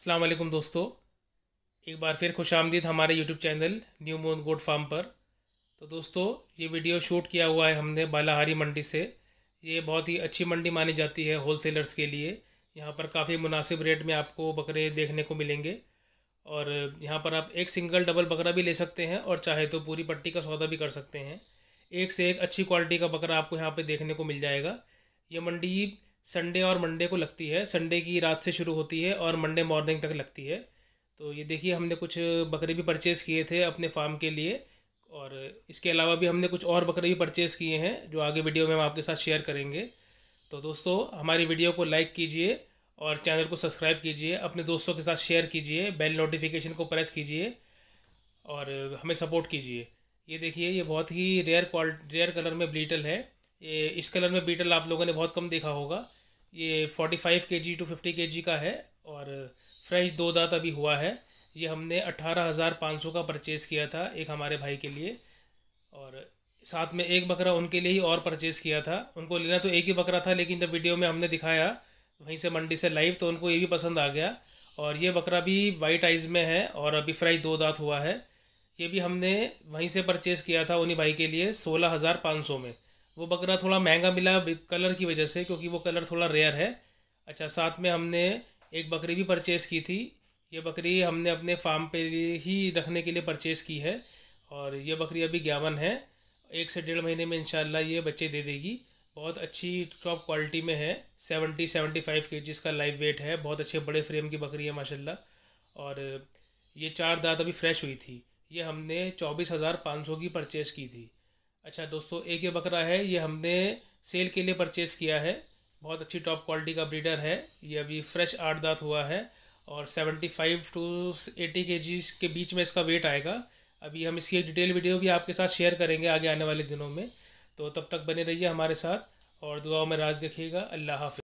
अस्सलाम वालेकुम दोस्तों एक बार फिर खुश आमदीद हमारे YouTube channel new moon goat farm पर तो दोस्तों ये वीडियो शूट किया हुआ है हमने बालाहारी मंडी से ये बहुत ही अच्छी मंडी मानी जाती है होलसेलर्स के लिए यहाँ पर काफ़ी मुनासिब रेट में आपको बकरे देखने को मिलेंगे और यहाँ पर आप एक सिंगल डबल बकरा भी ले सकते हैं और चाहे तो पूरी पट्टी का सौदा भी कर सकते हैं एक से एक अच्छी क्वालिटी का बकरा आपको यहाँ पर देखने को मिल जाएगा ये मंडी संडे और मंडे को लगती है संडे की रात से शुरू होती है और मंडे मॉर्निंग तक लगती है तो ये देखिए हमने कुछ बकरे भी परचेज़ किए थे अपने फार्म के लिए और इसके अलावा भी हमने कुछ और बकरे भी परचेज़ किए हैं जो आगे वीडियो में हम आपके साथ शेयर करेंगे तो दोस्तों हमारी वीडियो को लाइक कीजिए और चैनल को सब्सक्राइब कीजिए अपने दोस्तों के साथ शेयर कीजिए बेल नोटिफिकेशन को प्रेस कीजिए और हमें सपोर्ट कीजिए ये देखिए ये बहुत ही रेयर क्वाल रेयर कलर में ब्लीटल है ये इस कलर में बीटल आप लोगों ने बहुत कम देखा होगा ये फोर्टी फाइव के जी टू फिफ्टी के जी का है और फ्रेश दो दांत अभी हुआ है ये हमने अट्ठारह हज़ार पाँच सौ का परचेज़ किया था एक हमारे भाई के लिए और साथ में एक बकरा उनके लिए ही और परचेज़ किया था उनको लेना तो एक ही बकरा था लेकिन जब वीडियो में हमने दिखाया वहीं से मंडी से लाइव तो उनको ये भी पसंद आ गया और ये बकरा भी वाइट आइज़ में है और अभी फ्रेश दो दांत हुआ है ये भी हमने वहीं से परचेज़ किया था उन्हीं भाई के लिए सोलह हज़ार पाँच सौ में वो बकरा थोड़ा महंगा मिला कलर की वजह से क्योंकि वो कलर थोड़ा रेयर है अच्छा साथ में हमने एक बकरी भी परचेज़ की थी ये बकरी हमने अपने फार्म पे ही रखने के लिए परचेज़ की है और ये बकरी अभी ग्यावन है एक से डेढ़ महीने में इंशाल्लाह ये बच्चे दे देगी बहुत अच्छी टॉप क्वालिटी में है सेवेंटी सेवेंटी फाइव के जिसका लाइव वेट है बहुत अच्छे बड़े फ्रेम की बकरी है माशाल्लाह और ये चार दांत अभी फ्रेश हुई थी ये हमने चौबीस हज़ार पाँच सौ की परचेज़ की थी अच्छा दोस्तों एक ये बकरा है ये हमने सेल के लिए परचेज़ किया है बहुत अच्छी टॉप क्वालिटी का ब्रीडर है ये अभी फ्रेश आठ दांत हुआ है और सेवेंटी फाइव टू एटी के के बीच में इसका वेट आएगा अभी हम इसकी एक डिटेल वीडियो भी आपके साथ शेयर करेंगे आगे आने वाले दिनों में तो तब तक बने रहिए हमारे साथ और दुआओं में राज देखिएगा अल्लाह हाफि